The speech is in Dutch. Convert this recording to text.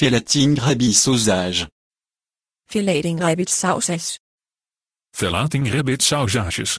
Verlating rabbit sausage. Verlating rabbit sausages. Felating rabbit sausages.